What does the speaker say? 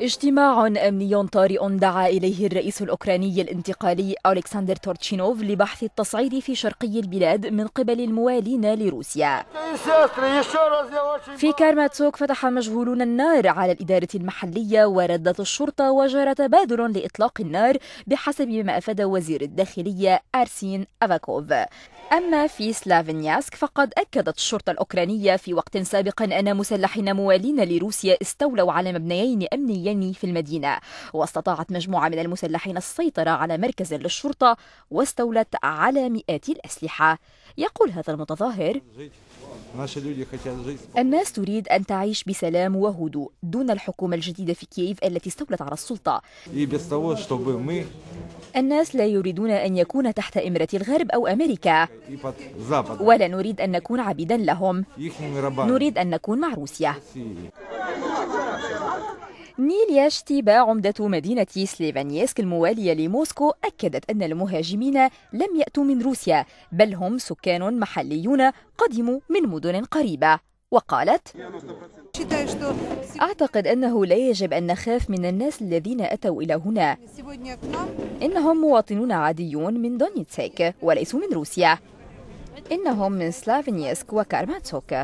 اجتماع أمني طارئ دعا إليه الرئيس الأوكراني الانتقالي ألكسندر تورتشينوف لبحث التصعيد في شرقي البلاد من قبل الموالين لروسيا في كارماتسوك فتح مجهولون النار على الإدارة المحلية وردت الشرطة وجرى تبادل لإطلاق النار بحسب ما أفاد وزير الداخلية أرسين أفاكوف أما في سلافينياسك فقد أكدت الشرطة الأوكرانية في وقت سابق أن مسلحين موالين لروسيا استولوا على مبنيين أمنيين في المدينة واستطاعت مجموعة من المسلحين السيطرة على مركز للشرطة واستولت على مئات الأسلحة يقول هذا المتظاهر الناس تريد أن تعيش بسلام وهدوء دون الحكومة الجديدة في كييف التي استولت على السلطة الناس لا يريدون أن يكون تحت إمرة الغرب أو أمريكا ولا نريد أن نكون عبيدا لهم نريد أن نكون مع روسيا نيليا شتيبا عمدة مدينة سليفانيسك الموالية لموسكو أكدت أن المهاجمين لم يأتوا من روسيا بل هم سكان محليون قدموا من مدن قريبة وقالت أعتقد أنه لا يجب أن نخاف من الناس الذين أتوا إلى هنا إنهم مواطنون عاديون من دونيتسك وليسوا من روسيا إنهم من سلافينيسك وكارماتسوك